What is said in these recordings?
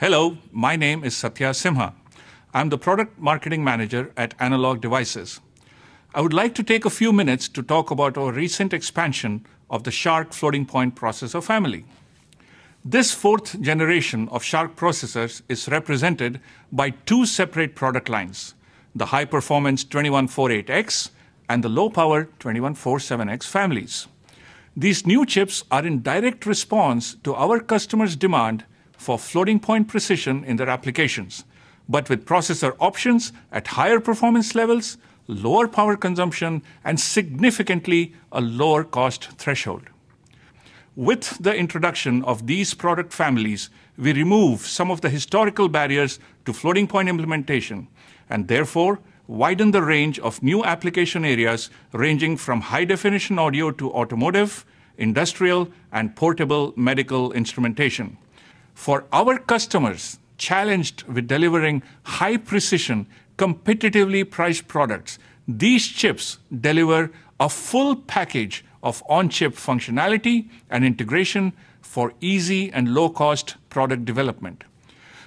Hello, my name is Satya Simha. I'm the Product Marketing Manager at Analog Devices. I would like to take a few minutes to talk about our recent expansion of the Shark floating point processor family. This fourth generation of Shark processors is represented by two separate product lines, the high-performance 2148X and the low-power 2147X families. These new chips are in direct response to our customers' demand for floating point precision in their applications, but with processor options at higher performance levels, lower power consumption, and significantly a lower cost threshold. With the introduction of these product families, we remove some of the historical barriers to floating point implementation and therefore widen the range of new application areas ranging from high definition audio to automotive, industrial, and portable medical instrumentation for our customers challenged with delivering high precision, competitively priced products, these chips deliver a full package of on-chip functionality and integration for easy and low-cost product development.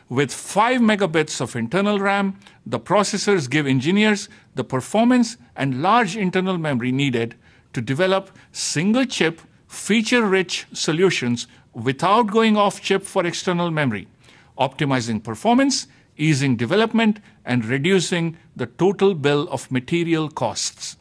With 5 megabits of internal RAM, the processors give engineers the performance and large internal memory needed to develop single-chip, feature-rich solutions without going off chip for external memory, optimizing performance, easing development, and reducing the total bill of material costs.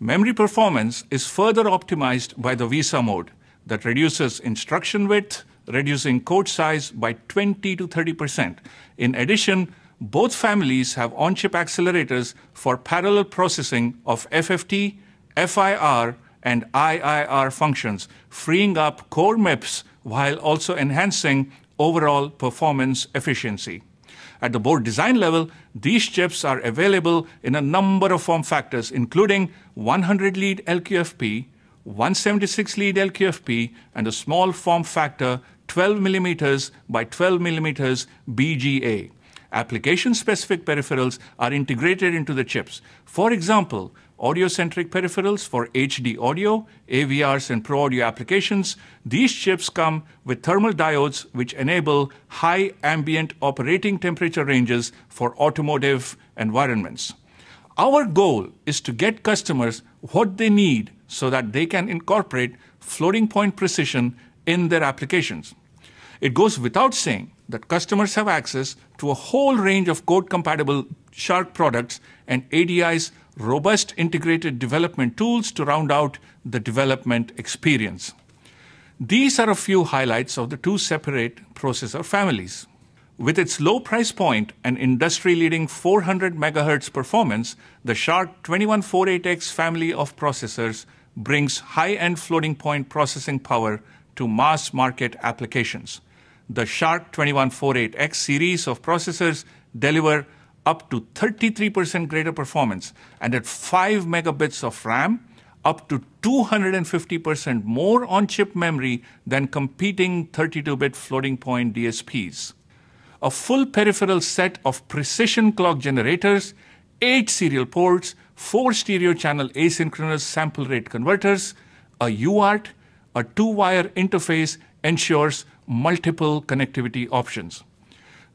Memory performance is further optimized by the Visa mode that reduces instruction width, reducing code size by 20 to 30%. In addition, both families have on-chip accelerators for parallel processing of FFT, FIR, and IIR functions, freeing up core MIPS while also enhancing overall performance efficiency. At the board design level, these chips are available in a number of form factors, including 100 lead LQFP, 176 lead LQFP, and a small form factor 12 millimeters by 12 millimeters BGA. Application specific peripherals are integrated into the chips. For example, audio centric peripherals for HD audio, AVRs, and pro audio applications, these chips come with thermal diodes which enable high ambient operating temperature ranges for automotive environments. Our goal is to get customers what they need so that they can incorporate floating point precision in their applications. It goes without saying that customers have access to a whole range of code-compatible Shark products and ADI's robust integrated development tools to round out the development experience. These are a few highlights of the two separate processor families. With its low price point and industry-leading 400 MHz performance, the Shark 2148X family of processors brings high-end floating point processing power to mass market applications the Shark 2148X series of processors deliver up to 33% greater performance, and at 5 megabits of RAM, up to 250% more on chip memory than competing 32 bit floating point DSPs. A full peripheral set of precision clock generators, 8 serial ports, 4 stereo channel asynchronous sample rate converters, a UART, a two wire interface, ensures multiple connectivity options.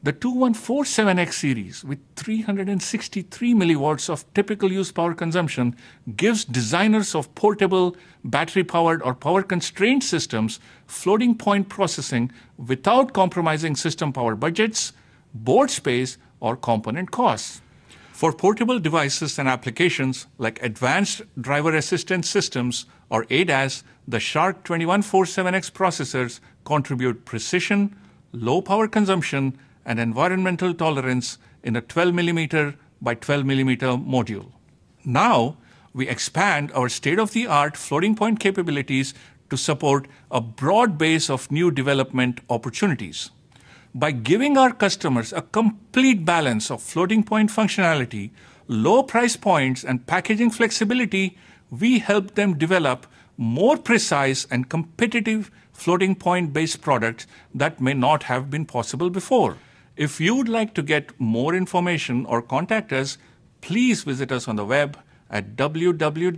The 2147X series with 363 milliwatts of typical use power consumption gives designers of portable, battery powered, or power constrained systems floating point processing without compromising system power budgets, board space, or component costs. For portable devices and applications like advanced driver assistance systems or ADAS, the Shark 2147X processors contribute precision, low power consumption, and environmental tolerance in a 12mm by 12mm module. Now, we expand our state-of-the-art floating point capabilities to support a broad base of new development opportunities. By giving our customers a complete balance of floating point functionality, low price points, and packaging flexibility, we help them develop more precise and competitive floating point based products that may not have been possible before. If you would like to get more information or contact us, please visit us on the web at www.analog.com.